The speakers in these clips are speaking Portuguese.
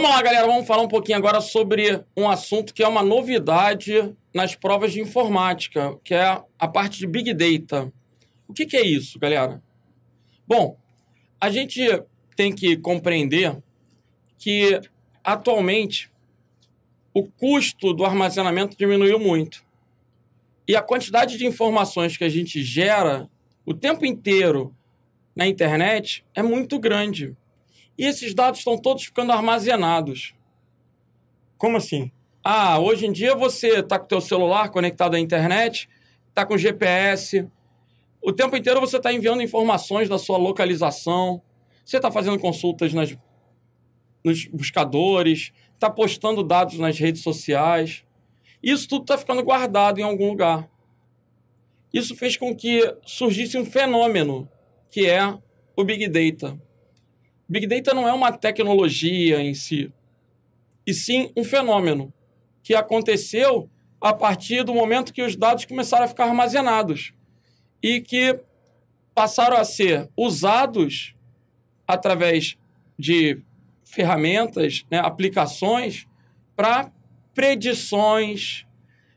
Vamos lá, galera, vamos falar um pouquinho agora sobre um assunto que é uma novidade nas provas de informática, que é a parte de Big Data. O que, que é isso, galera? Bom, a gente tem que compreender que atualmente o custo do armazenamento diminuiu muito. E a quantidade de informações que a gente gera o tempo inteiro na internet é muito grande. E esses dados estão todos ficando armazenados. Como assim? Ah, hoje em dia você está com o teu celular conectado à internet, está com GPS, o tempo inteiro você está enviando informações da sua localização, você está fazendo consultas nas, nos buscadores, está postando dados nas redes sociais. Isso tudo está ficando guardado em algum lugar. Isso fez com que surgisse um fenômeno que é o Big Data. Big Data não é uma tecnologia em si, e sim um fenômeno que aconteceu a partir do momento que os dados começaram a ficar armazenados e que passaram a ser usados através de ferramentas, né, aplicações para predições,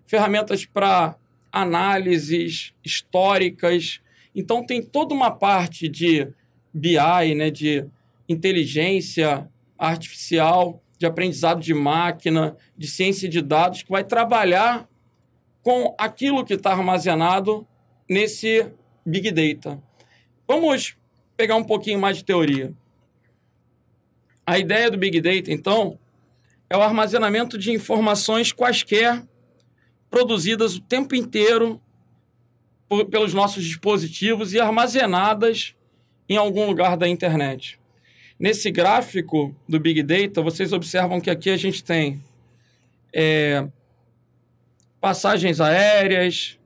ferramentas para análises históricas. Então tem toda uma parte de BI, né, de inteligência artificial, de aprendizado de máquina, de ciência de dados, que vai trabalhar com aquilo que está armazenado nesse Big Data. Vamos pegar um pouquinho mais de teoria. A ideia do Big Data, então, é o armazenamento de informações quaisquer produzidas o tempo inteiro pelos nossos dispositivos e armazenadas em algum lugar da internet. Nesse gráfico do Big Data, vocês observam que aqui a gente tem é, passagens aéreas,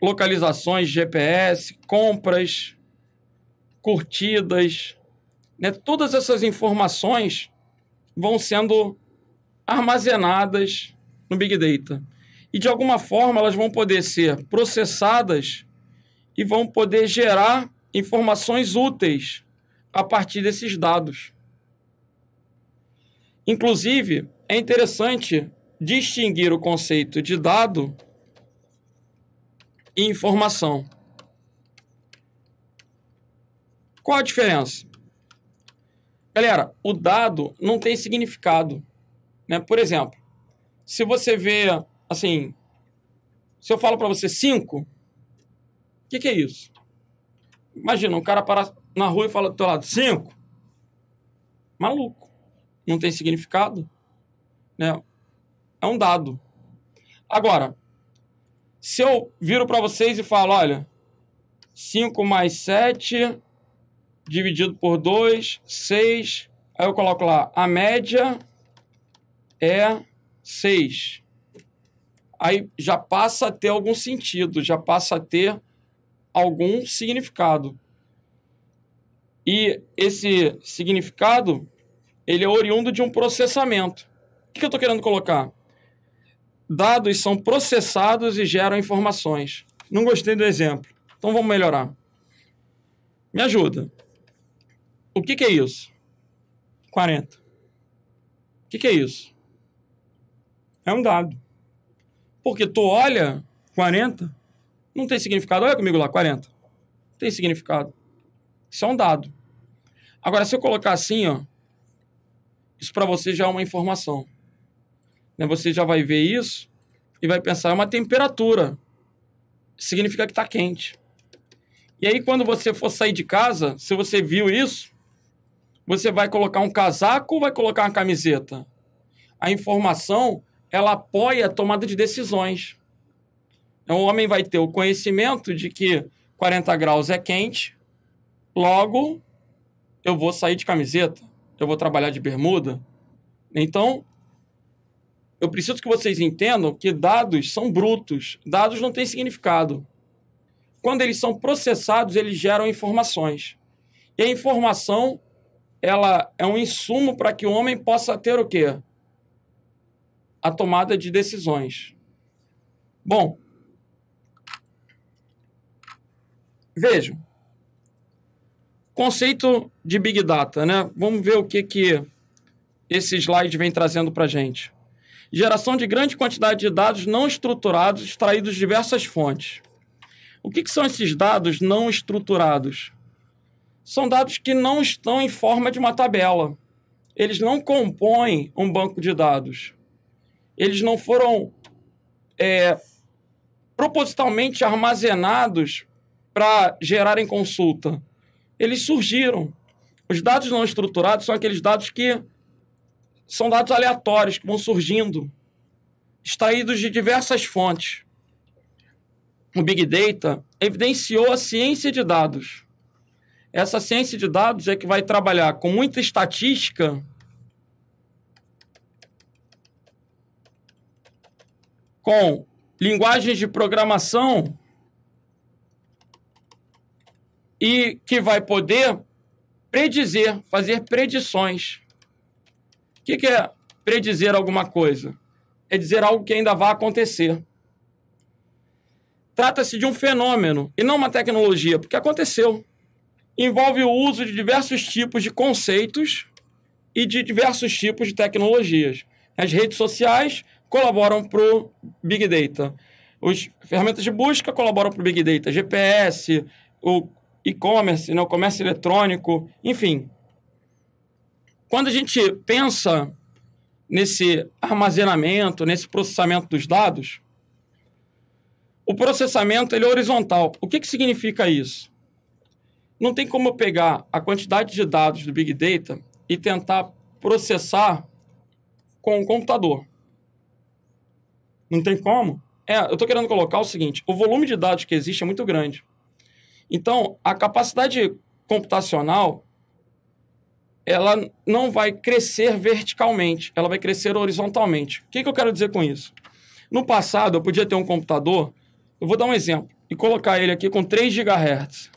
localizações GPS, compras, curtidas, né? todas essas informações vão sendo armazenadas no Big Data. E de alguma forma elas vão poder ser processadas e vão poder gerar informações úteis a partir desses dados. Inclusive, é interessante distinguir o conceito de dado e informação. Qual a diferença? Galera, o dado não tem significado. Né? Por exemplo, se você vê assim, se eu falo para você 5, o que, que, é isso? Imagina, um cara para, na rua e fala do teu lado, cinco. Maluco. Não tem significado. Né? É um dado. Agora, se eu viro para vocês e falo, olha, 5 mais 7 dividido por 2, 6. Aí eu coloco lá, a média é 6. Aí já passa a ter algum sentido, já passa a ter algum significado. E esse significado, ele é oriundo de um processamento. O que eu estou querendo colocar? Dados são processados e geram informações. Não gostei do exemplo. Então vamos melhorar. Me ajuda. O que, que é isso? 40. O que, que é isso? É um dado. Porque tu olha 40, não tem significado. Olha comigo lá, 40. Não tem significado. Isso é um dado. Agora, se eu colocar assim, ó, isso para você já é uma informação. Né? Você já vai ver isso e vai pensar, é uma temperatura. Significa que está quente. E aí, quando você for sair de casa, se você viu isso, você vai colocar um casaco ou vai colocar uma camiseta? A informação, ela apoia a tomada de decisões. Então, o homem vai ter o conhecimento de que 40 graus é quente, logo eu vou sair de camiseta, eu vou trabalhar de bermuda. Então, eu preciso que vocês entendam que dados são brutos, dados não têm significado. Quando eles são processados, eles geram informações. E a informação, ela é um insumo para que o homem possa ter o quê? A tomada de decisões. Bom, vejam, Conceito de Big Data, né? Vamos ver o que, que esse slide vem trazendo para a gente. Geração de grande quantidade de dados não estruturados, extraídos de diversas fontes. O que, que são esses dados não estruturados? São dados que não estão em forma de uma tabela. Eles não compõem um banco de dados. Eles não foram é, propositalmente armazenados para gerarem consulta eles surgiram. Os dados não estruturados são aqueles dados que são dados aleatórios, que vão surgindo, extraídos de diversas fontes. O Big Data evidenciou a ciência de dados. Essa ciência de dados é que vai trabalhar com muita estatística, com linguagens de programação e que vai poder predizer, fazer predições. O que, é predizer alguma coisa? É dizer algo que ainda vai acontecer. Trata-se de um fenômeno e não uma tecnologia, porque aconteceu. Envolve o uso de diversos tipos de conceitos e de diversos tipos de tecnologias. As redes sociais colaboram para o Big Data. As ferramentas de busca colaboram para o Big Data. GPS, o e-commerce, né, o comércio eletrônico, enfim. Quando a gente pensa nesse armazenamento, nesse processamento dos dados, o processamento ele é horizontal. O que, que significa isso? Não tem como eu pegar a quantidade de dados do Big Data e tentar processar com o computador. Não tem como. É, eu estou querendo colocar o seguinte: o volume de dados que existe é muito grande. Então, a capacidade computacional ela não vai crescer verticalmente, ela vai crescer horizontalmente. O que, que eu quero dizer com isso? No passado, eu podia ter um computador, eu vou dar um exemplo, e colocar ele aqui com 3 GHz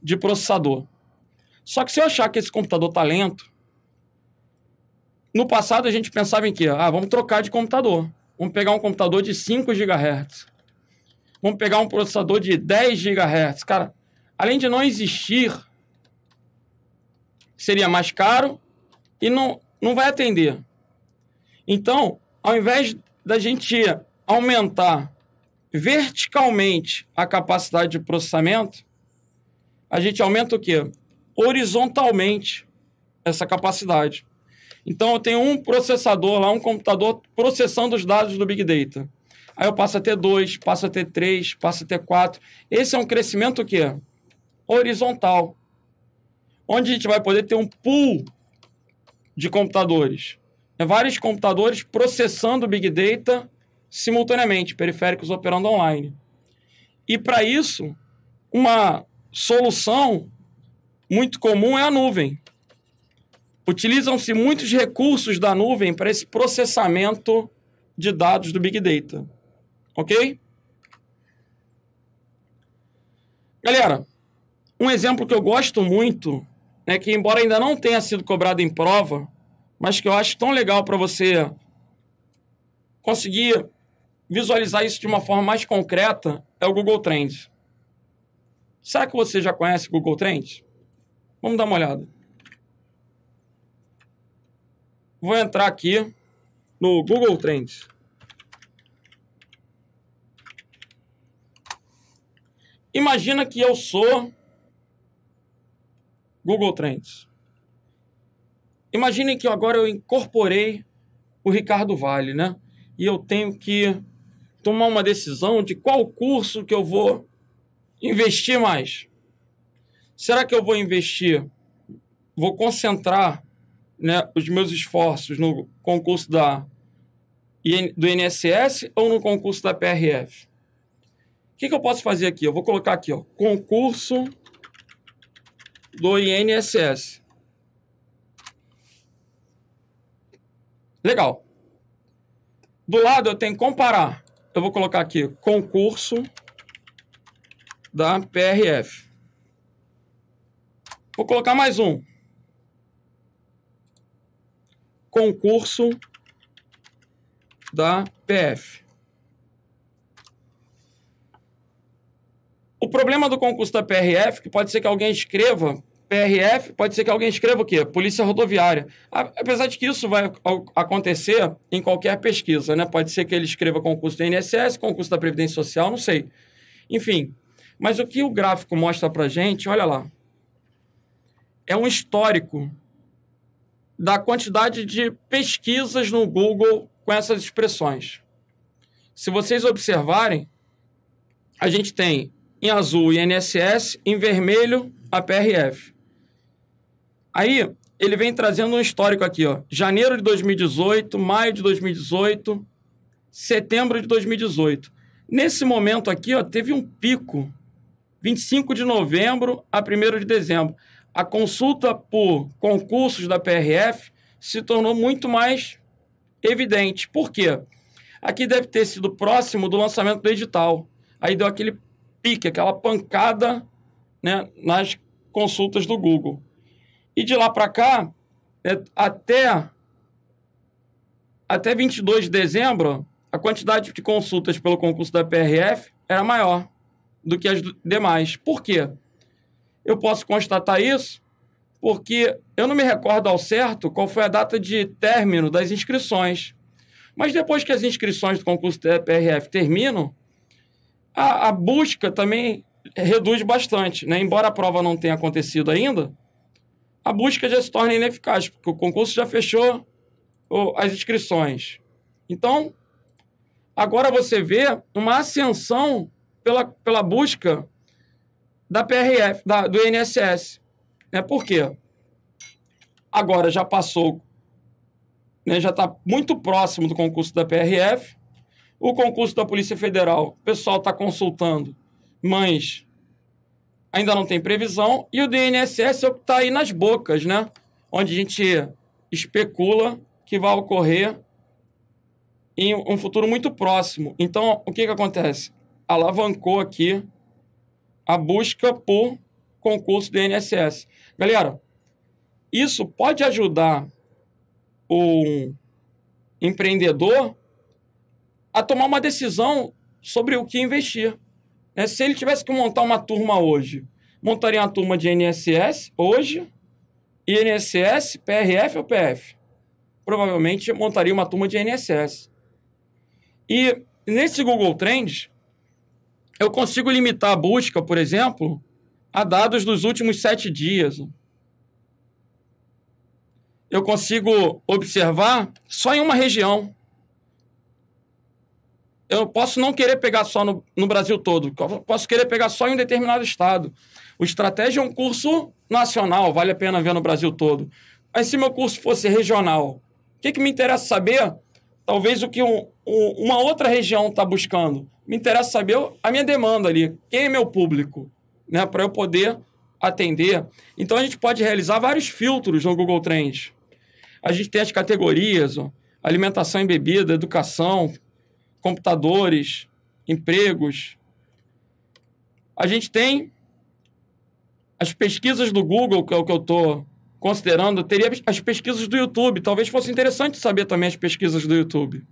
de processador. Só que se eu achar que esse computador está lento, no passado a gente pensava em quê? Ah, vamos trocar de computador. Vamos pegar um computador de 5 GHz. Vamos pegar um processador de 10 GHz. Cara, além de não existir, seria mais caro e não, não vai atender. Então, ao invés da gente aumentar verticalmente a capacidade de processamento, a gente aumenta o quê? Horizontalmente essa capacidade. Então, eu tenho um processador lá, um computador processando os dados do Big Data. Aí eu passo a ter dois, passo a ter três, passo a ter quatro. Esse é um crescimento que horizontal, onde a gente vai poder ter um pool de computadores, é vários computadores processando big data simultaneamente, periféricos operando online. E para isso, uma solução muito comum é a nuvem. Utilizam-se muitos recursos da nuvem para esse processamento de dados do Big Data. Ok? Galera, um exemplo que eu gosto muito, né, que embora ainda não tenha sido cobrado em prova, mas que eu acho tão legal para você conseguir visualizar isso de uma forma mais concreta, é o Google Trends. Será que você já conhece o Google Trends? Vamos dar uma olhada. Vou entrar aqui no Google Trends. Imagina que eu sou Google Trends. Imagine que agora eu incorporei o Ricardo Vale, né? E eu tenho que tomar uma decisão de qual curso que eu vou investir mais. Será que eu vou investir, vou concentrar né, os meus esforços no concurso da, do INSS ou no concurso da PRF? O que, que eu posso fazer aqui? Eu vou colocar aqui, ó, concurso do INSS. Legal. Do lado eu tenho comparar. Eu vou colocar aqui concurso da PRF. Vou colocar mais um. Concurso da PF. O problema do concurso da PRF, que pode ser que alguém escreva PRF, pode ser que alguém escreva o quê? Polícia Rodoviária. Apesar de que isso vai acontecer em qualquer pesquisa, né? Pode ser que ele escreva concurso do INSS, concurso da Previdência Social, não sei. Enfim, mas o que o gráfico mostra pra gente, olha lá, é um histórico da quantidade de pesquisas no Google com essas expressões. Se vocês observarem, a gente tem em azul o INSS, em vermelho a PRF. Aí ele vem trazendo um histórico aqui, ó. Janeiro de 2018, maio de 2018, setembro de 2018. Nesse momento aqui, ó, teve um pico. 25 de novembro a 1 de dezembro. A consulta por concursos da PRF se tornou muito mais evidente. Por quê? Aqui deve ter sido próximo do lançamento do edital. Aí deu aquele pique, aquela pancada né, nas consultas do Google. E de lá para cá, é, até, até 22 de dezembro, a quantidade de consultas pelo concurso da PRF era maior do que as demais. Por quê? Eu posso constatar isso porque eu não me recordo ao certo qual foi a data de término das inscrições. Mas depois que as inscrições do concurso da PRF terminam, a, a busca também reduz bastante, né? Embora a prova não tenha acontecido ainda, a busca já se torna ineficaz, porque o concurso já fechou as inscrições. Então, agora você vê uma ascensão pela, pela busca da PRF, da, do INSS. Né? Por quê? Agora já passou, né? já está muito próximo do concurso da PRF, o concurso da Polícia Federal, o pessoal está consultando, mas ainda não tem previsão. E o DNSS é o que está aí nas bocas, né? Onde a gente especula que vai ocorrer em um futuro muito próximo. Então, o que, que acontece? Alavancou aqui a busca por concurso do INSS. Galera, isso pode ajudar o empreendedor a tomar uma decisão sobre o que investir. Né? Se ele tivesse que montar uma turma hoje, montaria uma turma de INSS hoje, INSS, PRF ou PF? Provavelmente montaria uma turma de INSS. E nesse Google Trends, eu consigo limitar a busca, por exemplo, a dados dos últimos sete dias. Eu consigo observar só em uma região. Eu posso não querer pegar só no, no Brasil todo, posso querer pegar só em um determinado estado. O Estratégia é um curso nacional, vale a pena ver no Brasil todo. Mas se meu curso fosse regional, o que, que me interessa saber? Talvez o que um, um, uma outra região está buscando. Me interessa saber a minha demanda ali. Quem é meu público? Né, Para eu poder atender. Então a gente pode realizar vários filtros no Google Trends. A gente tem as categorias, ó, alimentação e bebida, educação, computadores, empregos. A gente tem as pesquisas do Google, que é o que eu estou considerando, teria as pesquisas do YouTube. Talvez fosse interessante saber também as pesquisas do YouTube.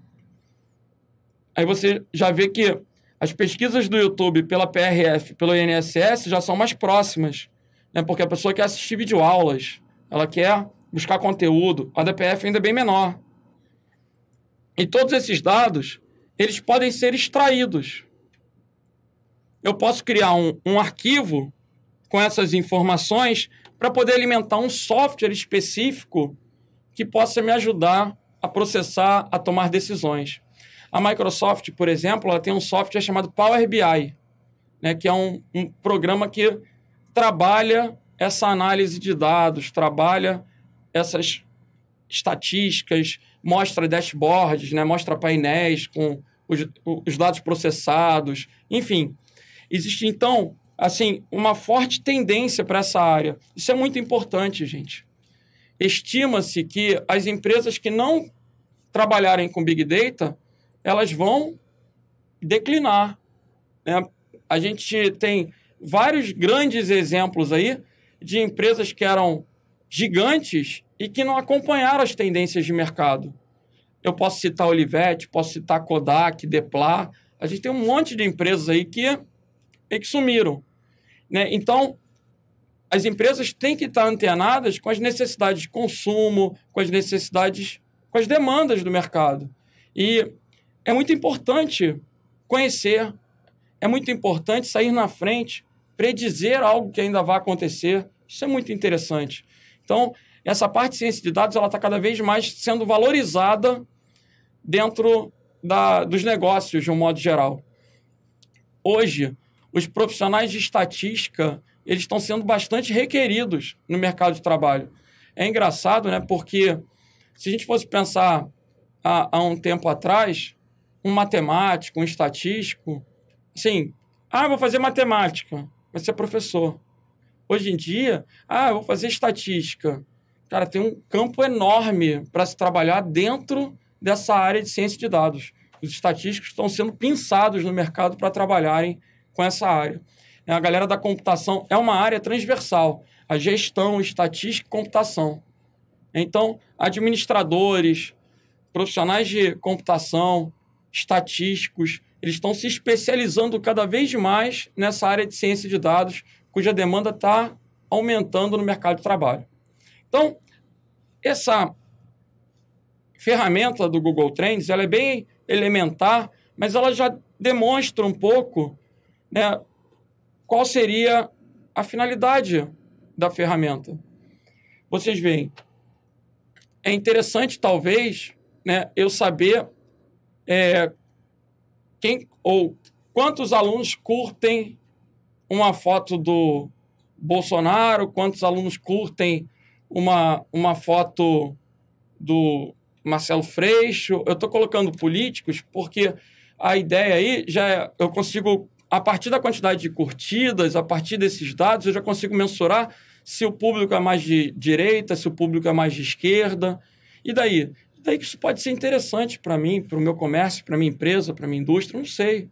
Aí você já vê que as pesquisas do YouTube pela PRF, pelo INSS, já são mais próximas, né? porque a pessoa quer assistir videoaulas, ela quer buscar conteúdo. A DPF ainda é bem menor. E todos esses dados eles podem ser extraídos. Eu posso criar um, um arquivo com essas informações para poder alimentar um software específico que possa me ajudar a processar, a tomar decisões. A Microsoft, por exemplo, ela tem um software chamado Power BI, né, que é um, um programa que trabalha essa análise de dados, trabalha essas estatísticas, mostra dashboards, né? mostra painéis com os, os dados processados, enfim. Existe, então, assim, uma forte tendência para essa área. Isso é muito importante, gente. Estima-se que as empresas que não trabalharem com Big Data, elas vão declinar. Né? A gente tem vários grandes exemplos aí de empresas que eram gigantes e que não acompanharam as tendências de mercado. Eu posso citar Olivetti, posso citar Kodak, Deplar. A gente tem um monte de empresas aí que, que sumiram. Né? Então, as empresas têm que estar antenadas com as necessidades de consumo, com as necessidades, com as demandas do mercado. E é muito importante conhecer, é muito importante sair na frente, predizer algo que ainda vai acontecer. Isso é muito interessante. Então, essa parte de ciência de dados ela está cada vez mais sendo valorizada dentro da, dos negócios, de um modo geral. Hoje, os profissionais de estatística eles estão sendo bastante requeridos no mercado de trabalho. É engraçado, né? Porque se a gente fosse pensar há, há um tempo atrás, um matemático, um estatístico, assim, ah, vou fazer matemática, vai ser professor. Hoje em dia, ah, vou fazer estatística, Cara, tem um campo enorme para se trabalhar dentro dessa área de ciência de dados. Os estatísticos estão sendo pinçados no mercado para trabalharem com essa área. É, a galera da computação é uma área transversal a gestão, estatística e computação. Então, administradores, profissionais de computação, estatísticos, eles estão se especializando cada vez mais nessa área de ciência de dados, cuja demanda está aumentando no mercado de trabalho. Então, essa ferramenta do Google Trends, ela é bem elementar, mas ela já demonstra um pouco né, qual seria a finalidade da ferramenta. Vocês veem, é interessante talvez né, eu saber é, quem ou quantos alunos curtem uma foto do Bolsonaro, quantos alunos curtem uma, uma foto do Marcelo Freixo. Eu estou colocando políticos porque a ideia aí já é, eu consigo, a partir da quantidade de curtidas, a partir desses dados, eu já consigo mensurar se o público é mais de direita, se o público é mais de esquerda. E daí? E daí que isso pode ser interessante para mim, para o meu comércio, para minha empresa, para minha indústria, não sei.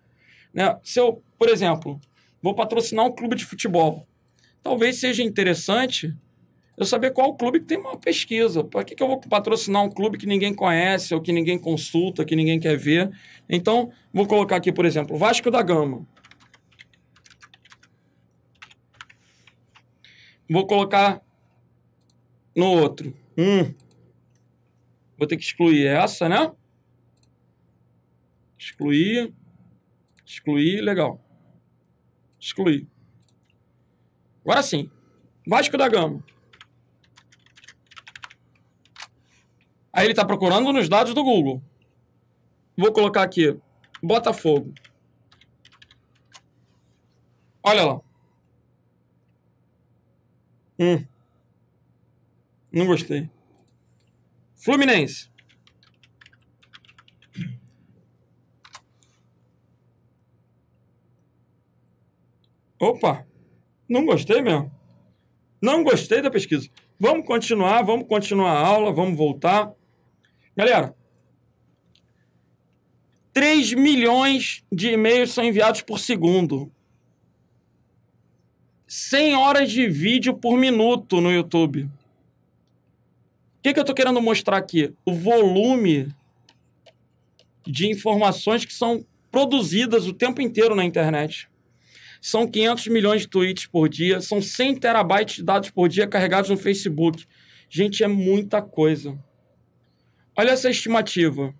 Né? Se eu, por exemplo, vou patrocinar um clube de futebol, talvez seja interessante eu saber qual o clube que tem uma pesquisa. Para que, que eu vou patrocinar um clube que ninguém conhece, ou que ninguém consulta, que ninguém quer ver? Então, vou colocar aqui, por exemplo, Vasco da Gama. Vou colocar no outro. Hum. Vou ter que excluir essa, né? Excluir. Excluir, legal. Excluir. Agora sim. Vasco da Gama. Aí ele está procurando nos dados do Google. Vou colocar aqui, Botafogo. Olha lá. Hum. Não gostei. Fluminense. Opa, não gostei mesmo. Não gostei da pesquisa. Vamos continuar, vamos continuar a aula, vamos voltar. Galera, 3 milhões de e-mails são enviados por segundo. 100 horas de vídeo por minuto no YouTube. O que, que eu estou querendo mostrar aqui? O volume de informações que são produzidas o tempo inteiro na internet. São 500 milhões de tweets por dia, são 100 terabytes de dados por dia carregados no Facebook. Gente, é muita coisa. Olha essa estimativa.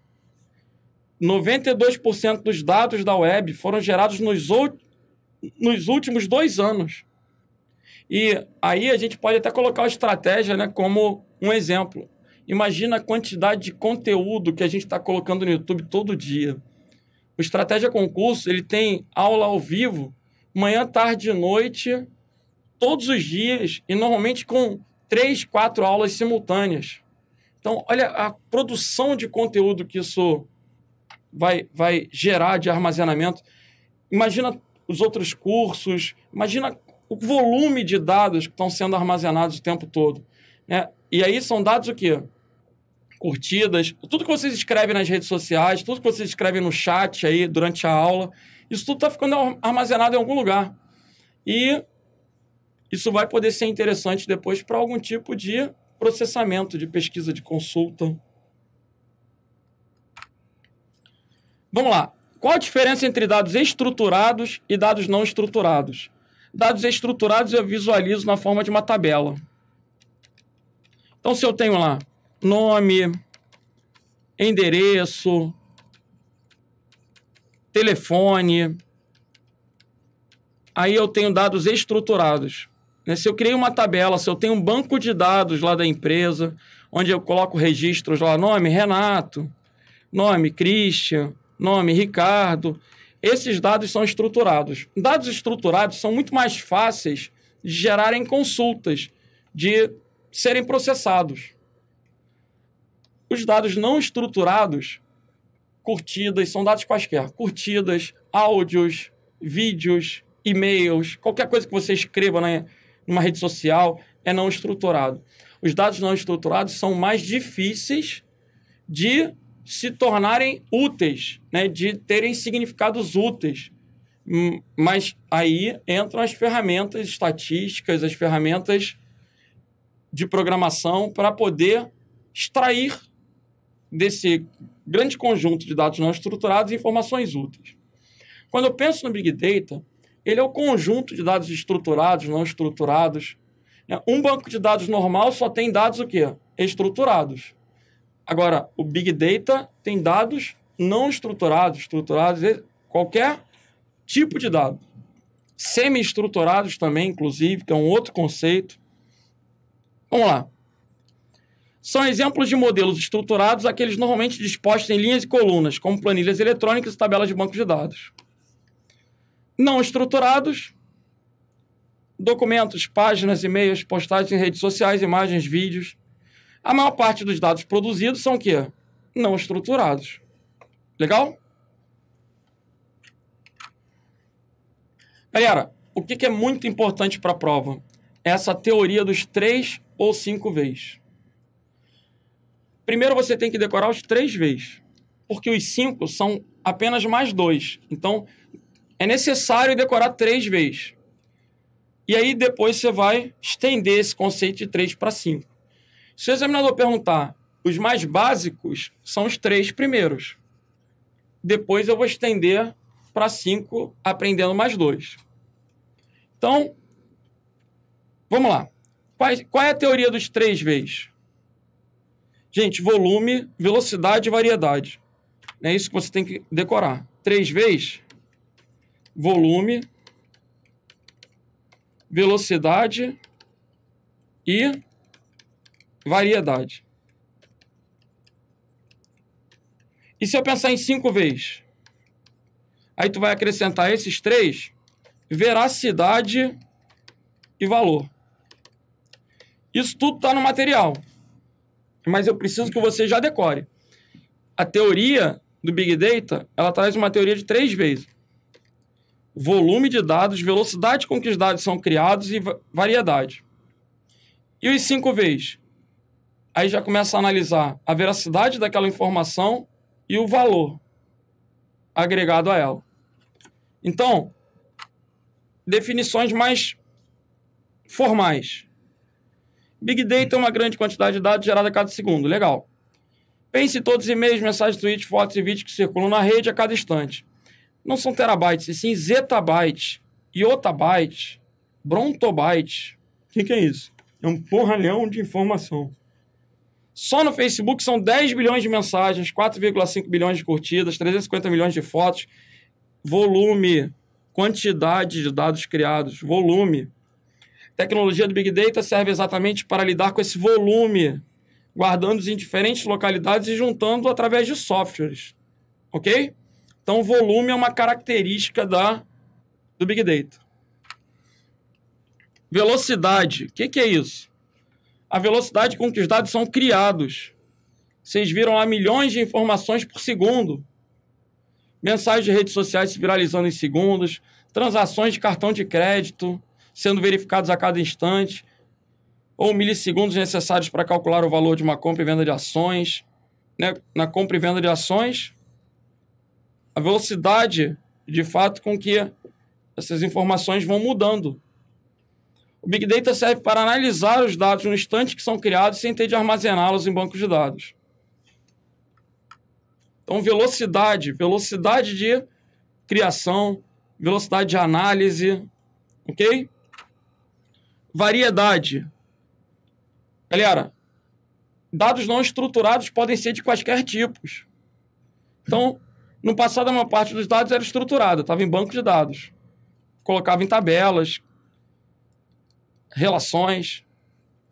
92% dos dados da web foram gerados nos, nos últimos dois anos. E aí a gente pode até colocar a estratégia né, como um exemplo. Imagina a quantidade de conteúdo que a gente está colocando no YouTube todo dia. O Estratégia Concurso ele tem aula ao vivo, manhã, tarde e noite, todos os dias, e normalmente com três, quatro aulas simultâneas. Então, olha a produção de conteúdo que isso vai, vai gerar de armazenamento. Imagina os outros cursos, imagina o volume de dados que estão sendo armazenados o tempo todo. Né? E aí são dados o quê? Curtidas, tudo que vocês escrevem nas redes sociais, tudo que vocês escrevem no chat aí durante a aula, isso tudo está ficando armazenado em algum lugar. E isso vai poder ser interessante depois para algum tipo de processamento de pesquisa de consulta. Vamos lá. Qual a diferença entre dados estruturados e dados não estruturados? Dados estruturados eu visualizo na forma de uma tabela. Então, se eu tenho lá nome, endereço, telefone, aí eu tenho dados estruturados. Né, se eu criei uma tabela, se eu tenho um banco de dados lá da empresa, onde eu coloco registros lá, nome Renato, nome Christian, nome Ricardo, esses dados são estruturados. Dados estruturados são muito mais fáceis de gerarem consultas, de serem processados. Os dados não estruturados, curtidas, são dados quaisquer, curtidas, áudios, vídeos, e-mails, qualquer coisa que você escreva na, né? numa rede social, é não estruturado. Os dados não estruturados são mais difíceis de se tornarem úteis, né? de terem significados úteis. Hum, mas aí entram as ferramentas estatísticas, as ferramentas de programação para poder extrair desse grande conjunto de dados não estruturados informações úteis. Quando eu penso no Big Data, ele é o conjunto de dados estruturados, não estruturados. Né? Um banco de dados normal só tem dados o quê? Estruturados. Agora, o Big Data tem dados não estruturados, estruturados, é qualquer tipo de dado. Semi-estruturados também, inclusive, que é um outro conceito. Vamos lá. São exemplos de modelos estruturados aqueles normalmente dispostos em linhas e colunas, como planilhas eletrônicas e tabelas de banco de dados não estruturados, documentos, páginas, e-mails, postagens em redes sociais, imagens, vídeos. A maior parte dos dados produzidos são o quê? Não estruturados. Legal? Galera, o que, que é muito importante para a prova? É essa teoria dos três ou cinco vezes. Primeiro você tem que decorar os três vezes, porque os cinco são apenas mais dois. Então, é necessário decorar três vezes. E aí depois você vai estender esse conceito de três para cinco. Se o examinador perguntar, os mais básicos são os três primeiros. Depois eu vou estender para cinco, aprendendo mais dois. Então, vamos lá. Qual é a teoria dos três vezes? Gente, volume, velocidade e variedade. É isso que você tem que decorar. Três vezes volume, velocidade e variedade. E se eu pensar em cinco vezes? Aí tu vai acrescentar esses três, veracidade e valor. Isso tudo está no material. Mas eu preciso que você já decore. A teoria do Big Data, ela traz uma teoria de três vezes volume de dados, velocidade com que os dados são criados e variedade. E os cinco Vs? Aí já começa a analisar a veracidade daquela informação e o valor agregado a ela. Então, definições mais formais. Big Data é uma grande quantidade de dados gerada a cada segundo. Legal. Pense em todos os e-mails, mensagens, tweets, fotos e vídeos que circulam na rede a cada instante não são terabytes, e sim zetabyte, iotabyte, brontobyte. O que, que é isso? É um porralhão de informação. Só no Facebook são 10 bilhões de mensagens, 4,5 bilhões de curtidas, 350 milhões de fotos, volume, quantidade de dados criados, volume. Tecnologia do Big Data serve exatamente para lidar com esse volume, guardando-os em diferentes localidades e juntando através de softwares. Ok? Então, volume é uma característica da, do Big Data. Velocidade. O que, que é isso? A velocidade com que os dados são criados. Vocês viram lá milhões de informações por segundo. Mensagens de redes sociais se viralizando em segundos. Transações de cartão de crédito sendo verificadas a cada instante. Ou milissegundos necessários para calcular o valor de uma compra e venda de ações. Né? Na compra e venda de ações, a velocidade de fato com que essas informações vão mudando. O Big Data serve para analisar os dados no instante que são criados sem ter de armazená-los em bancos de dados. Então, velocidade, velocidade de criação, velocidade de análise, ok? Variedade. Galera, dados não estruturados podem ser de quaisquer tipos. Então, no passado, a maior parte dos dados era estruturada, estava em banco de dados. Colocava em tabelas, relações,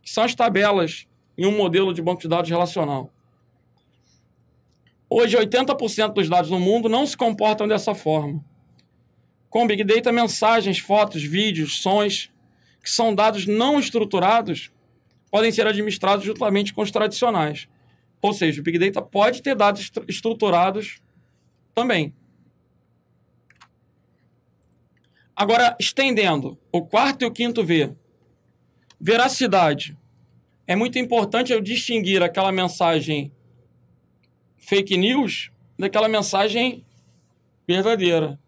que são as tabelas em um modelo de banco de dados relacional. Hoje, 80% dos dados no mundo não se comportam dessa forma. Com Big Data, mensagens, fotos, vídeos, sons, que são dados não estruturados, podem ser administrados juntamente com os tradicionais. Ou seja, o Big Data pode ter dados estruturados também. Agora, estendendo o quarto e o quinto V, veracidade. É muito importante eu distinguir aquela mensagem fake news daquela mensagem verdadeira.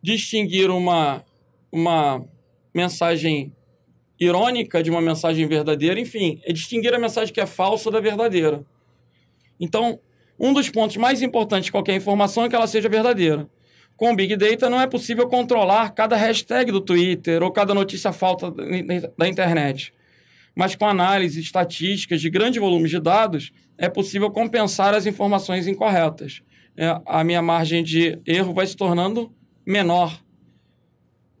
Distinguir uma, uma mensagem irônica de uma mensagem verdadeira, enfim, é distinguir a mensagem que é falsa da verdadeira. Então, um dos pontos mais importantes de qualquer informação é que ela seja verdadeira. Com o Big Data não é possível controlar cada hashtag do Twitter ou cada notícia falta da internet. Mas com análise estatísticas de grande volume de dados, é possível compensar as informações incorretas. É, a minha margem de erro vai se tornando menor.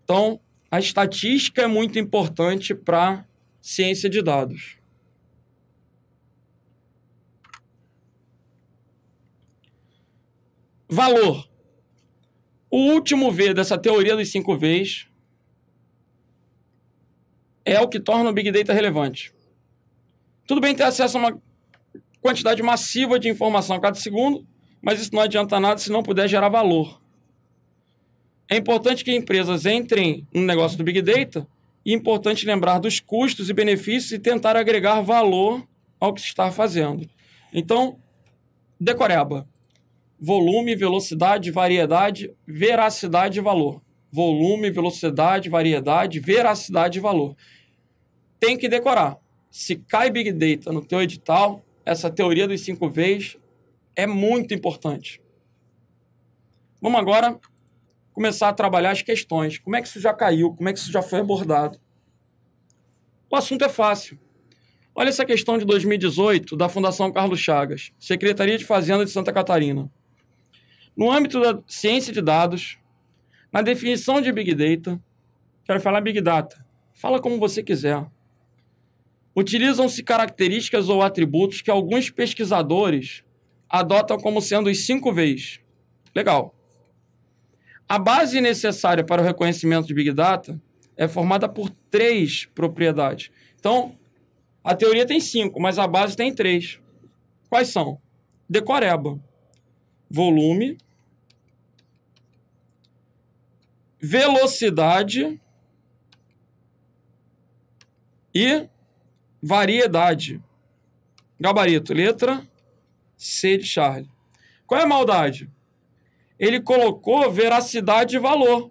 Então, a estatística é muito importante para ciência de dados. Valor. O último V dessa teoria dos cinco Vs é o que torna o Big Data relevante. Tudo bem ter acesso a uma quantidade massiva de informação a cada segundo, mas isso não adianta nada se não puder gerar valor. É importante que empresas entrem no negócio do Big Data e é importante lembrar dos custos e benefícios e tentar agregar valor ao que se está fazendo. Então, decoreba volume, velocidade, variedade, veracidade e valor. Volume, velocidade, variedade, veracidade e valor. Tem que decorar. Se cai Big Data no teu edital, essa teoria dos cinco Vs é muito importante. Vamos agora começar a trabalhar as questões. Como é que isso já caiu? Como é que isso já foi abordado? O assunto é fácil. Olha essa questão de 2018 da Fundação Carlos Chagas, Secretaria de Fazenda de Santa Catarina. No âmbito da ciência de dados, na definição de Big Data, quero falar Big Data. Fala como você quiser. Utilizam-se características ou atributos que alguns pesquisadores adotam como sendo os cinco Vs. Legal. A base necessária para o reconhecimento de Big Data é formada por três propriedades. Então, a teoria tem cinco, mas a base tem três. Quais são? Decoreba, volume, velocidade e variedade. Gabarito, letra C de Charlie. Qual é a maldade? Ele colocou veracidade e valor,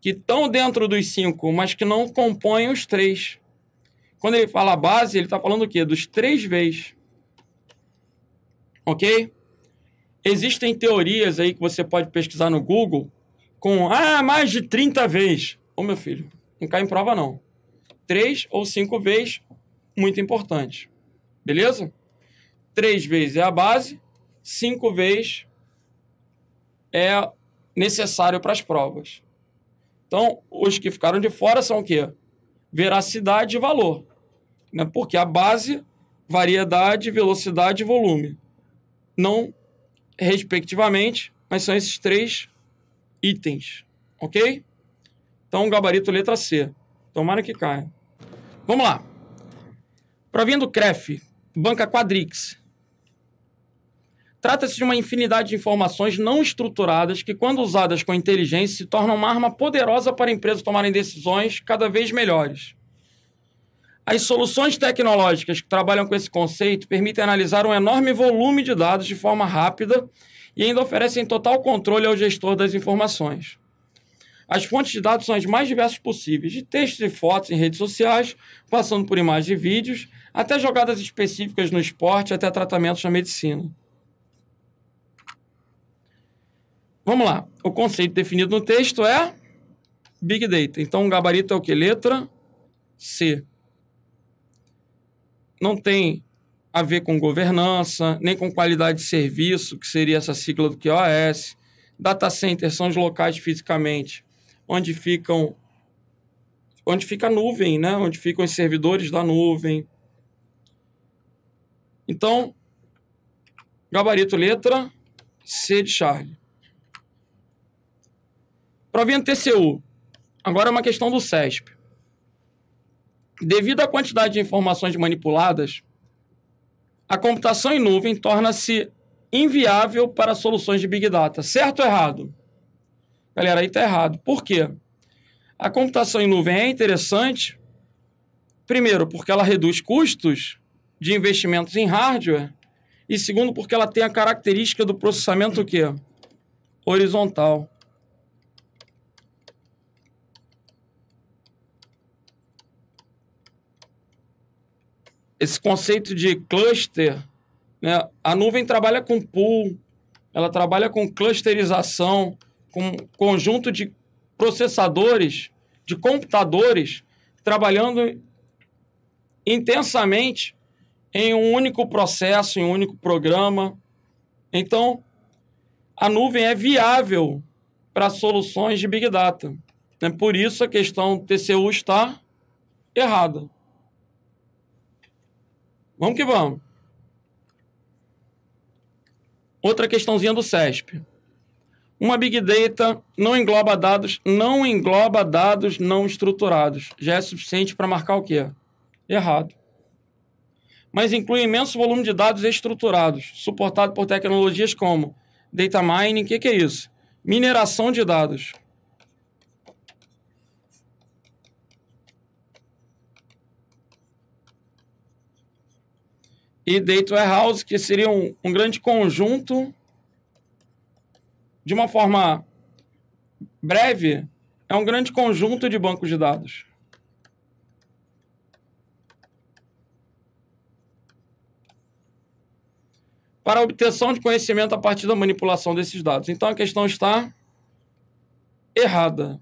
que estão dentro dos cinco, mas que não compõem os três. Quando ele fala base, ele está falando o quê? Dos três vezes. Ok? Existem teorias aí que você pode pesquisar no Google com ah, mais de 30 vezes. Ô meu filho, não cai em prova não. Três ou cinco vezes, muito importante. Beleza? Três vezes é a base, cinco vezes é necessário para as provas. Então, os que ficaram de fora são o quê? Veracidade e valor. Né? Porque a base, variedade, velocidade e volume. Não respectivamente, mas são esses três itens, ok? Então, gabarito letra C. Tomara que caia. Vamos lá. Provinha do CREF, banca Quadrix. Trata-se de uma infinidade de informações não estruturadas que, quando usadas com inteligência, se tornam uma arma poderosa para empresas tomarem decisões cada vez melhores. As soluções tecnológicas que trabalham com esse conceito permitem analisar um enorme volume de dados de forma rápida e ainda oferecem total controle ao gestor das informações. As fontes de dados são as mais diversas possíveis, de textos e fotos em redes sociais, passando por imagens e vídeos, até jogadas específicas no esporte, até tratamentos na medicina. Vamos lá. O conceito definido no texto é Big Data. Então, o gabarito é o que? Letra C. Não tem a ver com governança, nem com qualidade de serviço, que seria essa sigla do QoS. Data centers são os locais fisicamente onde ficam onde fica a nuvem, né? onde ficam os servidores da nuvem. Então, gabarito letra C de Charlie. Provinha TCU. Agora é uma questão do CESP. Devido à quantidade de informações manipuladas, a computação em nuvem torna-se inviável para soluções de Big Data. Certo ou errado? Galera, aí está errado. Por quê? A computação em nuvem é interessante, primeiro, porque ela reduz custos de investimentos em hardware, e segundo, porque ela tem a característica do processamento o quê? Horizontal. esse conceito de cluster, né? a nuvem trabalha com pool, ela trabalha com clusterização, com conjunto de processadores, de computadores, trabalhando intensamente em um único processo, em um único programa. Então, a nuvem é viável para soluções de Big Data. Né? Por isso a questão TCU está errada. Vamos que vamos. Outra questãozinha do CESP. Uma Big Data não engloba dados, não engloba dados não estruturados. Já é suficiente para marcar o quê? Errado. Mas inclui imenso volume de dados estruturados, suportado por tecnologias como data mining, o que, que é isso? Mineração de dados. e Data Warehouse, que seria um, um grande conjunto. De uma forma breve, é um grande conjunto de bancos de dados. Para a obtenção de conhecimento a partir da manipulação desses dados. Então a questão está errada.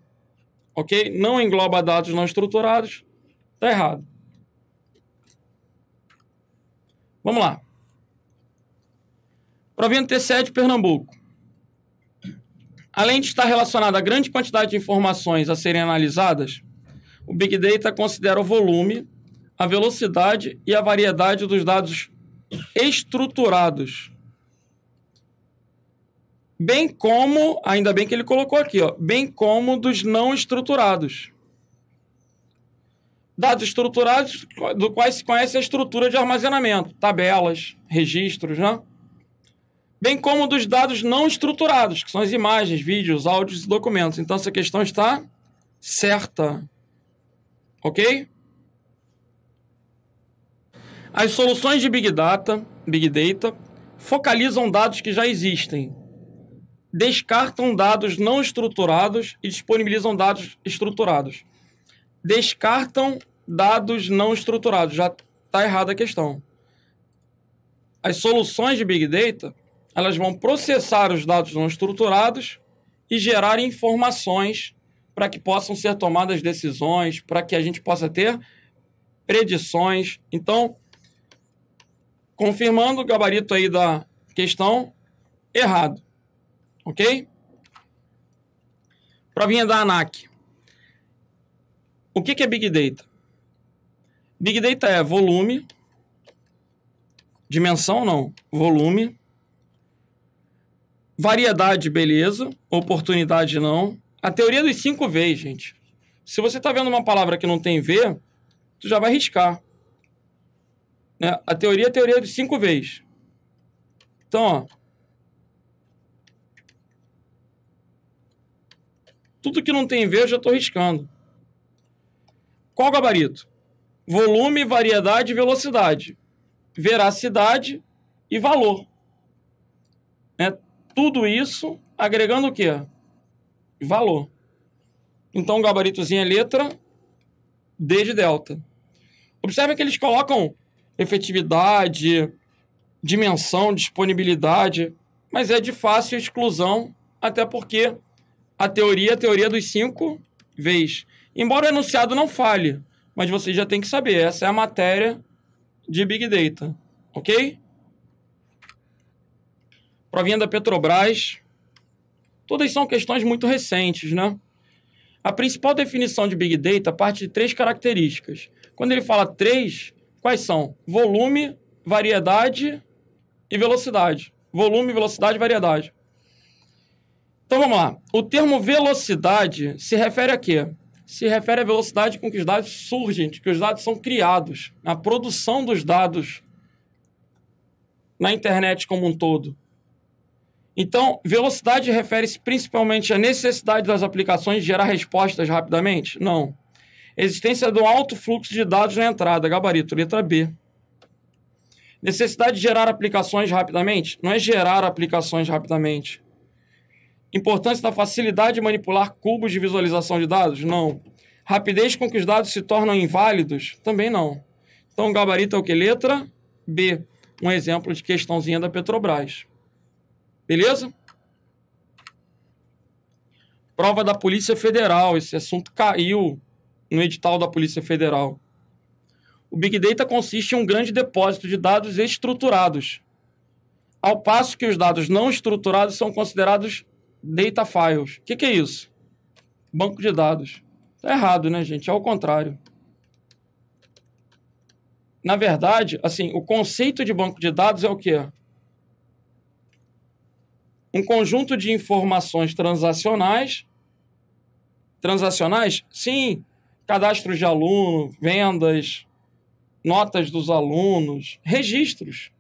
Ok? Não engloba dados não estruturados, está errado. Vamos lá. Provento T7, Pernambuco. Além de estar relacionado à grande quantidade de informações a serem analisadas, o Big Data considera o volume, a velocidade e a variedade dos dados estruturados. Bem como, ainda bem que ele colocou aqui, ó, bem como dos não estruturados. Dados estruturados, do quais se conhece a estrutura de armazenamento, tabelas, registros, né? bem como dos dados não estruturados, que são as imagens, vídeos, áudios e documentos. Então, essa questão está certa. Ok? As soluções de Big Data, Big Data focalizam dados que já existem, descartam dados não estruturados e disponibilizam dados estruturados descartam dados não estruturados. Já está errada a questão. As soluções de Big Data elas vão processar os dados não estruturados e gerar informações para que possam ser tomadas decisões, para que a gente possa ter predições. Então, confirmando o gabarito aí da questão, errado. Ok? Provinha da ANAC. O que, que é Big Data? Big Data é volume, dimensão não, volume, variedade, beleza, oportunidade não. A teoria dos cinco Vs, gente. Se você está vendo uma palavra que não tem V, tu já vai riscar. Né? A teoria é a teoria dos cinco Vs. Então, ó, tudo que não tem V eu já estou riscando. Qual gabarito? Volume, variedade e velocidade. Veracidade e valor. É tudo isso agregando o quê? Valor. Então, o gabaritozinho é letra D de delta. Observe que eles colocam efetividade, dimensão, disponibilidade, mas é de fácil exclusão, até porque a teoria é a teoria dos cinco vezes Embora o enunciado não fale, mas você já tem que saber. Essa é a matéria de Big Data, ok? Provinha da Petrobras. Todas são questões muito recentes, né? A principal definição de Big Data parte de três características. Quando ele fala três, quais são? Volume, variedade e velocidade. Volume, velocidade e variedade. Então vamos lá. O termo velocidade se refere a quê? se refere à velocidade com que os dados surgem, que os dados são criados, a produção dos dados na internet como um todo. Então, velocidade refere-se principalmente à necessidade das aplicações de gerar respostas rapidamente? Não. Existência do alto fluxo de dados na entrada, gabarito, letra B. Necessidade de gerar aplicações rapidamente? Não é gerar aplicações rapidamente. Importância da facilidade de manipular cubos de visualização de dados? Não. Rapidez com que os dados se tornam inválidos? Também não. Então, gabarito é o que? Letra B. Um exemplo de questãozinha da Petrobras. Beleza? Prova da Polícia Federal. Esse assunto caiu no edital da Polícia Federal. O Big Data consiste em um grande depósito de dados estruturados, ao passo que os dados não estruturados são considerados data files. O que, que é isso? Banco de dados. Está errado, né, gente? É o contrário. Na verdade, assim, o conceito de banco de dados é o quê? Um conjunto de informações transacionais. Transacionais? Sim. Cadastros de aluno, vendas, notas dos alunos, registros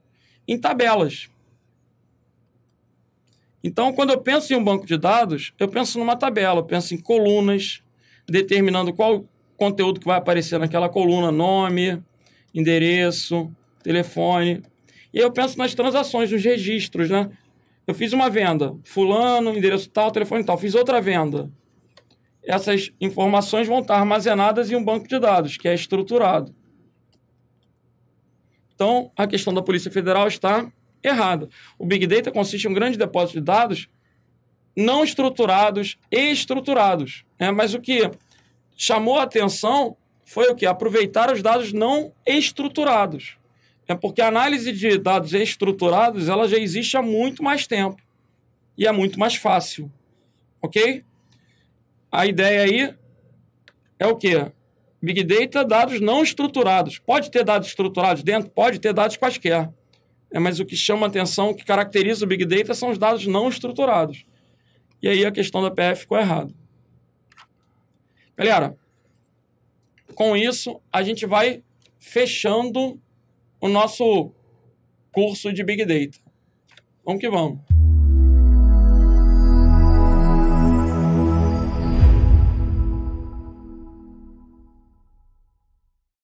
em tabelas. Então, quando eu penso em um banco de dados, eu penso numa tabela, eu penso em colunas, determinando qual conteúdo que vai aparecer naquela coluna, nome, endereço, telefone. E eu penso nas transações, nos registros, né? Eu fiz uma venda, fulano, endereço tal, telefone tal, fiz outra venda. Essas informações vão estar armazenadas em um banco de dados, que é estruturado. Então, a questão da Polícia Federal está errada. O Big Data consiste em um grande depósito de dados não estruturados e estruturados. Né? Mas o que chamou a atenção foi o que? Aproveitar os dados não estruturados. É porque a análise de dados estruturados ela já existe há muito mais tempo e é muito mais fácil. Ok? A ideia aí é o quê? Big Data, dados não estruturados. Pode ter dados estruturados dentro? Pode ter dados quaisquer. É, mas o que chama atenção, o que caracteriza o Big Data são os dados não estruturados. E aí a questão da PF ficou errada. Galera, com isso a gente vai fechando o nosso curso de Big Data. Vamos que vamos.